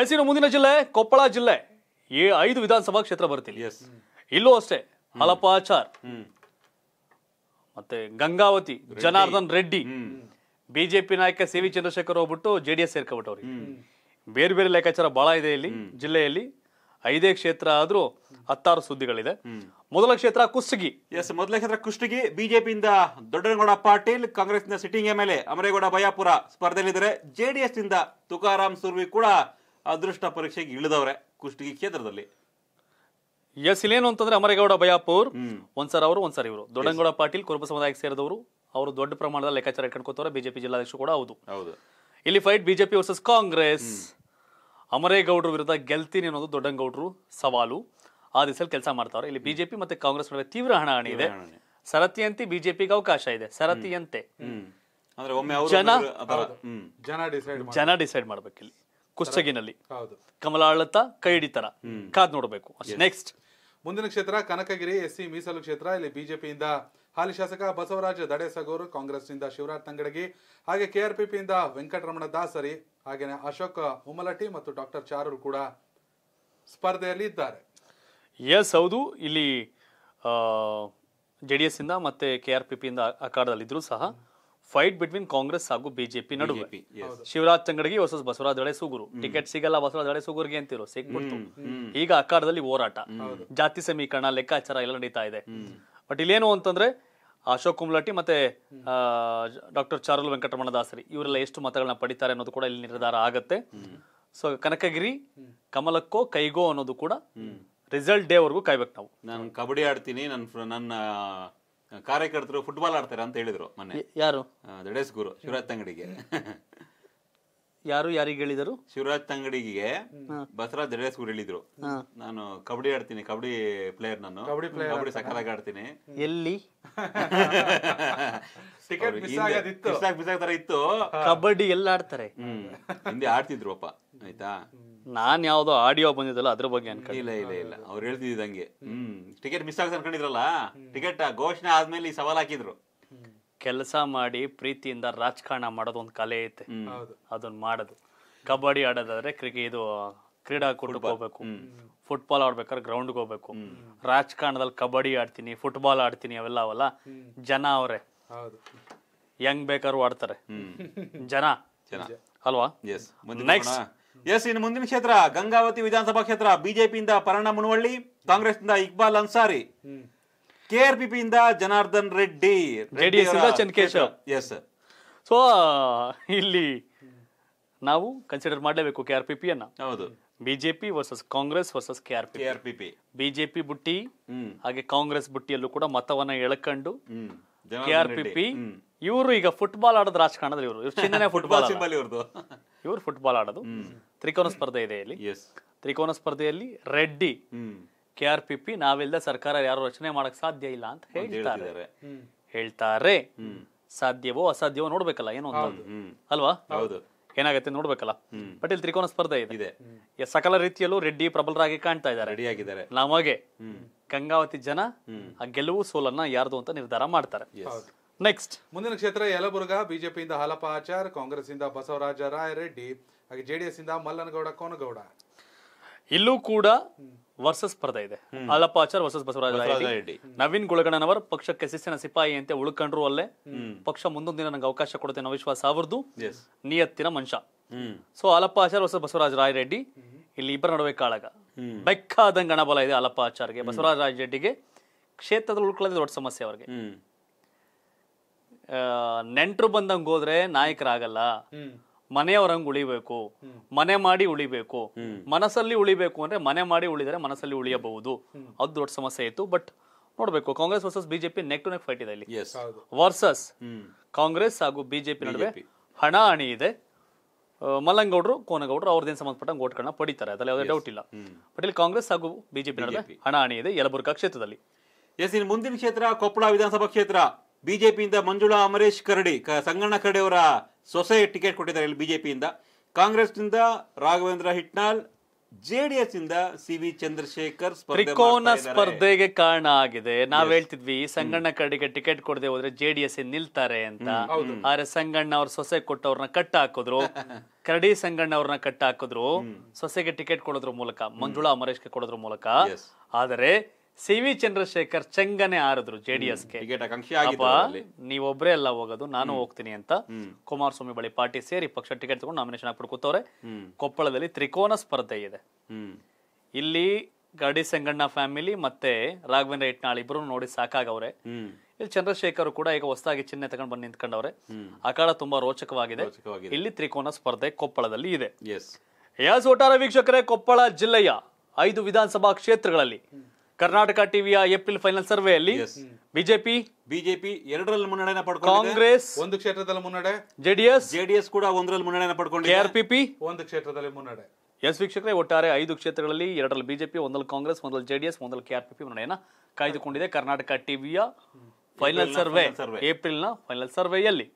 S ಇನ್ನು ಮುಂದಿನ ಜಿಲ್ಲೆ ಕೊಪ್ಪಳ ಜಿಲ್ಲೆ ಈ ಐದು ವಿಧಾನಸಭಾ ಕ್ಷೇತ್ರ ಬರುತ್ತಿಲ್ಲ ಎಸ್ ಇಲ್ಲೂ ಅಷ್ಟೇ ಮಲಪಾಚಾರ್ ಮತ್ತೆ ಗಂಗಾವತಿ ಜನಾರ್ದನ್ ರೆಡ್ಡಿ ಬಿಜೆಪಿ ನಾಯಕ ಸಿ ವಿ ಚಂದ್ರಶೇಖರ್ ಹೋಗ್ಬಿಟ್ಟು ಜೆ ಡಿ ಎಸ್ ಬೇರೆ ಬೇರೆ ಲೆಕ್ಕಾಚಾರ ಬಹಳ ಇದೆ ಇಲ್ಲಿ ಜಿಲ್ಲೆಯಲ್ಲಿ ಐದೇ ಕ್ಷೇತ್ರ ಆದ್ರೂ ಹತ್ತಾರು ಸುದ್ದಿಗಳಿದೆ ಮೊದಲ ಕ್ಷೇತ್ರ ಕುಸ್ತಗಿ ಎಸ್ ಮೊದಲ ಕ್ಷೇತ್ರ ಕುಷ್ಟಗಿ ಬಿಜೆಪಿಯಿಂದ ದೊಡ್ಡನಗೌಡ ಪಾಟೀಲ್ ಕಾಂಗ್ರೆಸ್ನ sitting M L A Amaregouda Bayapura ಸ್ಪರ್ಧೆಯಲ್ಲಿದ್ದಾರೆ ಜೆಡಿಎಸ್ ನಿಂದ ತುಕಾರಾಮ್ ಸುರ್ವಿ ಕೂಡ ಅದೃಷ್ಟ ಪರೀಕ್ಷೆಗೆ ಇಳಿದವ್ರೆ ಕುಷ್ಟಗಿ ಕ್ಷೇತ್ರದಲ್ಲಿ ಎಸ್ ಇಲ್ಲೇನು ಅಂತಂದ್ರೆ ಅಮರೇಗೌಡ ಬಯಾಪುರ್ ಒಂದ್ಸರ್ ಅವರು ಒಂದ್ಸರಿ ಇವರು ದೊಡ್ಡಂಗೌಡ ಪಾಟೀಲ್ ಕುರುಬ ಸಮುದಾಯಕ್ಕೆ ಸೇರಿದವರು ಅವರು ದೊಡ್ಡ ಪ್ರಮಾಣದ ಲೆಕ್ಕಾಚಾರ ಇಟ್ಕೊಂಡ್ಕೋತಾರೆ ಬಿಜೆಪಿ ಜಿಲ್ಲಾಧ್ಯಕ್ಷರು ಕೂಡ ಹೌದು ಹೌದು ಇಲ್ಲಿ ಫೈಟ್ ಬಿಜೆಪಿ ವರ್ಸಸ್ ಕಾಂಗ್ರೆಸ್ ಅಮರೇಗೌಡರ ವಿರುದ್ಧ ಗೆಲ್ತೀನಿ ಅನ್ನೋದು ದೊಡ್ಡಂಗೌಡರು ಸವಾಲು ಆ ದಿಸಲ್ಲಿ ಕೆಲಸ ಮಾಡ್ತಾವ್ರೆ ಇಲ್ಲಿ ಬಿಜೆಪಿ ಮತ್ತೆ ಕಾಂಗ್ರೆಸ್ ನಡುವೆ ತೀವ್ರ ಹಣಾಹಣಿ ಇದೆ ಸರತಿಯಂತೆ ಬಿಜೆಪಿಗೆ ಅವಕಾಶ ಇದೆ ಸರತಿಯಂತೆ ಜನ ಡಿಸೈಡ್ ಮಾಡ್ಬೇಕಿಲ್ಲಿ ಕುಷ್ಟಗಿನಲ್ಲಿ ಕಮಲಾಳತ ಕೈಡಿ ತರ ಕಾದ್ ನೋಡಬೇಕು ನೆಕ್ಸ್ಟ್ ಮುಂದಿನ ಕ್ಷೇತ್ರ ಕನಕಗಿರಿ ಸಿ ಮೀಸಲು ಕ್ಷೇತ್ರ ಇಲ್ಲಿ ಬಿಜೆಪಿಯಿಂದ ಹಾಲಿ ಶಾಸಕ ಬಸವರಾಜ ಕಾಂಗ್ರೆಸ್ ಕಾಂಗ್ರೆಸ್ನಿಂದ ಶಿವರಾಜ್ ತಂಗಡಗಿ ಹಾಗೆ ಕೆಆರ್ಪಿಪಿಯಿಂದ ವೆಂಕಟರಮಣ ದಾಸರಿ ಹಾಗೆ ಅಶೋಕ್ ಉಮಲಟಿ ಮತ್ತು ಡಾಕ್ಟರ್ ಚಾರೂರ್ ಕೂಡ ಸ್ಪರ್ಧೆಯಲ್ಲಿ ಇದ್ದಾರೆ ಎಸ್ ಹೌದು ಇಲ್ಲಿ ಜೆ ಡಿ ಎಸ್ ಇಂದ ಮತ್ತೆ ಕೆಆರ್ಪಿಪಿಯಿಂದ ಅಖಾಡದಲ್ಲಿದ್ದರೂ ಸಹ ಫೈಟ್ ಬಿಟ್ವೀನ್ ಕಾಂಗ್ರೆಸ್ ಹಾಗೂ ಬಿಜೆಪಿ ನಡುವೆ ಶಿವರಾಜ್ ಚಂಗಡಿಗೆ ವರ್ಸಸ್ ಬಸವರಾಜ್ ಹಳೆ ಸುಗುರು ಟಿಕೆಟ್ ಸಿಗಲ್ಲ ಬಸವರಾಜ್ ಅಡೆ ಸುಗುರಿಗೆ ಅಂತಿರೋ ಸಿಗ್ಬಿಟ್ಟು ಈಗ ಅಕಾರದಲ್ಲಿ ಹೋರಾಟ ಜಾತಿ ಸಮೀಕರಣ ಲೆಕ್ಕಾಚಾರ ಎಲ್ಲ ನಡೀತಾ ಇದೆ ಬಟ್ ಇಲ್ಲೇನು ಅಂತಂದ್ರೆ ಅಶೋಕ್ ಕುಮ್ಲಾಟಿ ಮತ್ತೆ ಡಾಕ್ಟರ್ ಚಾರುಲ್ ವೆಂಕಟರಮಣ ದಾಸರಿ ಇವರೆಲ್ಲ ಎಷ್ಟು ಮತಗಳನ್ನ ಪಡಿತಾರೆ ಅನ್ನೋದು ಕೂಡ ಇಲ್ಲಿ ನಿರ್ಧಾರ ಆಗತ್ತೆ ಸೊ ಕನಕಗಿರಿ ಕಮಲಕ್ಕೋ ಕೈಗೋ ಅನ್ನೋದು ಕೂಡ ರಿಸಲ್ಟ್ ಡೇವರೆಗೂ ಕಾಯ್ಬೇಕು ನಾವು ನಾನು ಕಬಡ್ಡಿ ಆಡ್ತೀನಿ ನನ್ನ ನನ್ನ ಕಾರ್ಯಕರ್ತರು ಫುಟ್ಬಾಲ್ ಆಡ್ತಾರೆ ಅಂತ ಹೇಳಿದ್ರು ಮೊನ್ನೆ ಯಾರು ದಡೇಶ್ ಗುರು ಶಿವರಾಜ್ ಅಂಗಡಿಗೆ ಯಾರು ಯಾರಿಗೆ ಹೇಳಿದರು ಶಿವರಾಜ್ ತಂಗಡಿಗೆ ಬಸವರಾಜ್ ಕೂಡ ಹೇಳಿದ್ರು ನಾನು ಕಬಡ್ಡಿ ಆಡ್ತೀನಿ ಕಬಡ್ಡಿ ಪ್ಲೇಯರ್ ನಾನು ಕಬಡ್ಡಿ ಸಕಾಲಾಗಿ ಆಡ್ತೀನಿ ಎಲ್ಲಿ ಇತ್ತು ಕಬಡ್ಡಿ ಎಲ್ಲ ಆಡ್ತಾರೆ ಹಿಂದೆ ಆಡ್ತಿದ್ರು ಅಪ್ಪ ಆಯ್ತಾ ನಾನ್ ಯಾವ್ದೋ ಆಡಿಯೋ ಬಂದಿದ್ದಲ್ಲ ಅದ್ರ ಬಗ್ಗೆ ಇಲ್ಲ ಇಲ್ಲ ಇಲ್ಲ ಅವ್ರು ಹೇಳ್ತಿದ್ದಂಗೆ ಹ್ಮ್ ಟಿಕೆಟ್ ಮಿಸ್ ಆಗಿ ಅನ್ಕೊಂಡಿದ್ರಲ್ಲ ಟಿಕೆಟ್ ಘೋಷಣೆ ಆದ್ಮೇಲೆ ಈ ಸವಾಲ್ ಹಾಕಿದ್ರು ಕೆಲಸ ಮಾಡಿ ಪ್ರೀತಿಯಿಂದ ರಾಜಕಾರಣ ಮಾಡೋದು ಒಂದು ಕಲೆ ಐತೆ ಅದನ್ನ ಮಾಡೋದು ಕಬಡ್ಡಿ ಆಡೋದಾದ್ರೆ ಕ್ರಿಕೆಟ್ ಇದು ಕ್ರೀಡಾಕೂಟಕ್ಕೆ ಹೋಗ್ಬೇಕು ಫುಟ್ಬಾಲ್ ಆಡ್ಬೇಕಾದ್ರೆ ಗ್ರೌಂಡ್ಗೆ ಹೋಗ್ಬೇಕು ರಾಜಕಾರಣದಲ್ಲಿ ಕಬಡ್ಡಿ ಆಡ್ತೀನಿ ಫುಟ್ಬಾಲ್ ಆಡ್ತೀನಿ ಅವೆಲ್ಲ ಅವಲ್ಲ ಜನ ಅವರೇ ಹೆಂಗ್ ಬೇಕಾದ್ರು ಆಡ್ತಾರೆ ಜನ ಅಲ್ವಾ ನೆಕ್ಸ್ಟ್ ಎಸ್ ಇನ್ನು ಮುಂದಿನ ಕ್ಷೇತ್ರ ಗಂಗಾವತಿ ವಿಧಾನಸಭಾ ಕ್ಷೇತ್ರ ಬಿಜೆಪಿಯಿಂದ ಪರಣ ಮುನವಳ್ಳಿ ಕಾಂಗ್ರೆಸ್ ಇಂದ ಇಕ್ಬಾಲ್ ಅನ್ಸಾರಿ ಇಂದ ಜನಾರ್ದನ್ ರೆಡ್ಡಿ ರೆಡ್ಡಿ ಚಂದ್ಕೇಶವ್ ಎಸ್ ಸೊ ಇಲ್ಲಿ ನಾವು ಕನ್ಸಿಡರ್ ಮಾಡಲೇಬೇಕು ಕೆ ಆರ್ ಪಿ ಪಿ ಅನ್ನ ಹೌದು BJP versus Congress versus K R BJP ಬುಟ್ಟಿ ಹಾಗೆ ಕಾಂಗ್ರೆಸ್ ಬುಟ್ಟಿಯಲ್ಲೂ ಕೂಡ ಮತವನ್ನ ಎಳಕಂಡು ಕೆ ಆರ್ ಇವರು ಈಗ ಫುಟ್ಬಾಲ್ ಆಡೋದು ರಾಜಕಾರಣದಲ್ಲಿ ಇವರು ಇವ್ರು ಫುಟ್ಬಾಲ್ ಫುಟ್ಬಾಲ್ ಇವ್ರದ್ದು ಇವರು ಫುಟ್ಬಾಲ್ ಆಡೋದು ತ್ರಿಕೋನ ಸ್ಪರ್ಧೆ ಇದೆ ಇಲ್ಲಿ ತ್ರಿಕೋನ ಸ್ಪರ್ಧೆಯಲ್ಲಿ Reddy K R P P ನಾವೆಲ್ಲ ಸರ್ಕಾರ ಯಾರು ರಚನೆ ಮಾಡಕ್ ಸಾಧ್ಯ ಇಲ್ಲ ಅಂತ ಹೇಳ್ತಾರೆ ಹೇಳ್ತಾರೆ ಸಾಧ್ಯವೋ ಅಸಾಧ್ಯವೋ ನೋಡ್ಬೇಕಲ್ಲ ಏನೋ ಅಂತ ಅಲ್ವಾ ಹೌದು ಏನಾಗುತ್ತೆ ನೋಡ್ಬೇಕಲ್ಲ ಬಟ್ ತ್ರಿಕೋನ ಸ್ಪರ್ಧೆ ಇದೆ ಸಕಲ ರೀತಿಯಲ್ಲೂ ರೆಡ್ಡಿ ಪ್ರಬಲರಾಗಿ ಕಾಣ್ತಾ ಇದ್ದಾರೆ ರೆಡಿ ಆಗಿದ್ದಾರೆ ನಮಗೆ ಗಂಗಾವತಿ ಜನ ಆ ಗೆಲುವು ಸೋಲನ್ನ ಯಾರ್ದು ಅಂತ ನಿರ್ಧಾರ ಮಾಡ್ತಾರೆ ನೆಕ್ಸ್ಟ್ ಮುಂದಿನ ಕ್ಷೇತ್ರ ಯಲಬುರ್ಗ ಬಿಜೆಪಿಯಿಂದ ಹಾಲಪ್ಪ ಆಚಾರ್ ಕಾಂಗ್ರೆಸ್ ಇಂದ ಬಸವರಾಜ ರಾಯರೆಡ್ಡಿ ಹಾಗೆ ಜೆಡಿಎಸ್ ಇಂದ ಮಲ್ಲನಗೌಡ ಕೋನಗೌಡ ಇಲ್ಲೂ ಕೂಡ ವರ್ಸಸ್ ಸ್ಪರ್ಧೆ ಇದೆ ಆಚಾರ್ ವರ್ಸಸ್ ಬಸವರಾಜ ನವೀನ್ ಗುಳಗಣ್ಣನವರ್ ಪಕ್ಷಕ್ಕೆ ಶಿಸ್ತಿನ ಸಿಪಾಯಿ ಅಂತ ಉಳ್ಕೊಂಡ್ರು ಅಲ್ಲೇ ಪಕ್ಷ ಮುಂದೊಂದು ದಿನ ನಂಗೆ ಅವಕಾಶ ಕೊಡುತ್ತೆ ಅನ್ನೋ ವಿಶ್ವಾಸ ಅವ್ರದ್ದು ನಿಯತ್ತಿನ ಮನುಷ್ಯ ಸೊ ಆಚಾರ್ ವರ್ಸಸ್ ಬಸವರಾಜ ರೆಡ್ಡಿ ಇಲ್ಲಿ ಇಬ್ಬರ ನಡುವೆ ಕಾಳಗ ಬೆಕ್ಕಾದಂಗೆ ಗಣಬಲ ಇದೆ ಅಲಪ್ಪ ಆಚಾರ್ಗೆ ಬಸವರಾಜ ರೆಡ್ಡಿಗೆ ಕ್ಷೇತ್ರದಲ್ಲಿ ಉಳ್ಕೊಳ್ಳೋದು ದೊಡ್ಡ ಸಮಸ್ಯೆ ಅವ್ರಿಗೆ ನೆಂಟರು ಬಂದಂಗೆ ಹೋದ್ರೆ ನಾಯಕರಾಗಲ್ಲ ಹಂಗ ಉಳಿಬೇಕು ಮನೆ ಮಾಡಿ ಉಳಿಬೇಕು ಮನಸ್ಸಲ್ಲಿ ಉಳಿಬೇಕು ಅಂದ್ರೆ ಮನೆ ಮಾಡಿ ಉಳಿದರೆ ಮನಸ್ಸಲ್ಲಿ ಉಳಿಯಬಹುದು ಅದ್ ದೊಡ್ಡ ಸಮಸ್ಯೆ ಇತ್ತು ಬಟ್ ನೋಡ್ಬೇಕು Congress versus BJP neck to neck fight ಇದೆ ಇಲ್ಲಿ ವರ್ಸಸ್ ಕಾಂಗ್ರೆಸ್ ಹಾಗೂ ಬಿಜೆಪಿ ನಡುವೆ ಹಣ ಹಣಿ ಇದೆ ಮಲ್ಲಂಗೌಡರು ಕೋನಗೌಡರು ಅವ್ರದ್ದೇನು ಸಂಬಂಧಪಟ್ಟ ಓಟ್ಗಳನ್ನ ಪಡಿತಾರೆ ಅದರಲ್ಲಿ ಯಾವುದೇ ಡೌಟ್ ಇಲ್ಲ ಬಟ್ ಇಲ್ಲಿ ಕಾಂಗ್ರೆಸ್ ಹಾಗೂ ಬಿಜೆಪಿ ನಡುವೆ ಹಣ ಹಣಿ ಇದೆ ಯಲಬುರ್ಗಾ ಕ್ಷೇತ್ರದಲ್ಲಿ ಎಸ್ ಇನ್ ಮುಂದಿನ ಕ್ಷೇತ್ರ ಕೊಪ್ಪಳ ವಿಧಾನಸಭಾ ಕ್ಷೇತ್ರ ಬಿಜೆಪಿಯಿಂದ ಮಂಜುಳಾ ಅಮರೇಶ್ ಕರಡಿ ಸಂಗಣ್ಣ ಕರಡಿ ಅವರ ಸೊಸೆ ಟಿಕೆಟ್ ಕೊಟ್ಟಿದ್ದಾರೆ ಇಲ್ಲಿ ಬಿಜೆಪಿಯಿಂದ ಕಾಂಗ್ರೆಸ್ನಿಂದ ರಾಘವೇಂದ್ರ ಹಿಟ್ನಾಲ್ ಜೆಡಿಎಸ್ ಇಂದ ಸಿ ವಿ ಚಂದ್ರಶೇಖರ್ ತ್ರಿಕೋನ ಸ್ಪರ್ಧೆಗೆ ಕಾರಣ ಆಗಿದೆ ನಾವ್ ಹೇಳ್ತಿದ್ವಿ ಸಂಗಣ್ಣ ಕಡೆಗೆ ಟಿಕೆಟ್ ಕೊಡದೆ ಹೋದ್ರೆ ಜೆಡಿಎಸ್ ನಿಲ್ತಾರೆ ಅಂತ ಆದ್ರೆ ಸಂಗಣ್ಣ ಅವ್ರ ಸೊಸೆ ಕೊಟ್ಟವ್ರನ್ನ ಕಟ್ ಹಾಕಿದ್ರು ಕರಡಿ ಸಂಗಣ್ಣ ಅವ್ರನ್ನ ಕಟ್ ಹಾಕಿದ್ರು ಸೊಸೆಗೆ ಟಿಕೆಟ್ ಕೊಡೋದ್ರ ಮೂಲಕ ಮಂಜುಳಾ ಅಮರೇಶ್ಗೆ ಕೊಡೋದ್ರ ಮೂಲಕ ಆದರೆ ಸಿ ವಿ ಚಂದ್ರಶೇಖರ್ ಚೆಂಗನೆ ಆರಿದ್ರು ಜೆ ಡಿ ನೀವೊಬ್ರೇ ಎಲ್ಲ ಹೋಗೋದು ನಾನು ಹೋಗ್ತೀನಿ ಅಂತ ಕುಮಾರಸ್ವಾಮಿ ಬಳಿ ಪಾರ್ಟಿ ಸೇರಿ ಪಕ್ಷ ಟಿಕೆಟ್ ತಗೊಂಡು ನಾಮಿನೇಷನ್ ಹಾಕ್ಬಿಟ್ಟು ಕೊಪ್ಪಳದಲ್ಲಿ ತ್ರಿಕೋನ ಸ್ಪರ್ಧೆ ಇದೆ ಇಲ್ಲಿ ಗಡಿ ಸಂಗಣ್ಣ ಫ್ಯಾಮಿಲಿ ಮತ್ತೆ ರಾಘವೇಂದ್ರ ಇಟ್ನಾಳ್ ಇಬ್ರು ನೋಡಿ ಸಾಕಾಗವ್ರೆ ಇಲ್ಲಿ ಚಂದ್ರಶೇಖರ್ ಕೂಡ ಈಗ ಹೊಸದಾಗಿ ಚಿಹ್ನೆ ತಗೊಂಡ್ ಬಂದು ನಿಂತ್ಕೊಂಡವ್ರೆ ಅಕಾಳ ತುಂಬಾ ರೋಚಕವಾಗಿದೆ ಇಲ್ಲಿ ತ್ರಿಕೋನ ಸ್ಪರ್ಧೆ ಕೊಪ್ಪಳದಲ್ಲಿ ಇದೆ ಎಸ್ ಒಟ್ಟಾರ ವೀಕ್ಷಕರೇ ಕೊಪ್ಪಳ ಜಿಲ್ಲೆಯ ಐದು ವಿಧಾನಸಭಾ ಕ್ಷೇತ್ರಗಳಲ್ಲಿ ಕರ್ನಾಟಕ ಟಿವಿಯ ಏಪ್ರಿಲ್ ಫೈನಲ್ ಸರ್ವೆಯಲ್ಲಿ ಬಿಜೆಪಿ ಬಿಜೆಪಿ ಎರಡರಲ್ಲಿ ಮುನ್ನಡೆಯನ್ನು ಪಡ್ಕೊಂಡು ಕಾಂಗ್ರೆಸ್ ಒಂದು ಕ್ಷೇತ್ರದಲ್ಲಿ ಮುನ್ನಡೆ ಜೆಡಿಎಸ್ ಜೆಡಿಎಸ್ ಕೂಡ ಒಂದರಲ್ಲಿ ಆರ್ ಪಡ್ಕೊಂಡಿದೆ ಕೆಆರ್ಪಿಪಿ ಒಂದು ಕ್ಷೇತ್ರದಲ್ಲಿ ಮುನ್ನಡೆ ಎಸ್ ವೀಕ್ಷಕರೇ ಒಟ್ಟಾರೆ ಐದು ಕ್ಷೇತ್ರಗಳಲ್ಲಿ ಎರಡರಲ್ಲಿ ಬಿಜೆಪಿ ಒಂದಲ್ಲಿ ಕಾಂಗ್ರೆಸ್ ಒಂದಲ್ಲಿ ಜೆಡಿಎಸ್ ಒಂದಲ್ಲಿ ಕೆಆರ್ಪಿಪಿ ಮುನ್ನಡೆಯನ್ನ ಕಾಯ್ದುಕೊಂಡಿದೆ ಕರ್ನಾಟಕ ಟಿವಿಯ ಫೈನಲ್ ಸರ್ವೆ ಏಪ್ರಿಲ್ನ ಫೈನಲ್ ಸರ್ವೆಯಲ್ಲಿ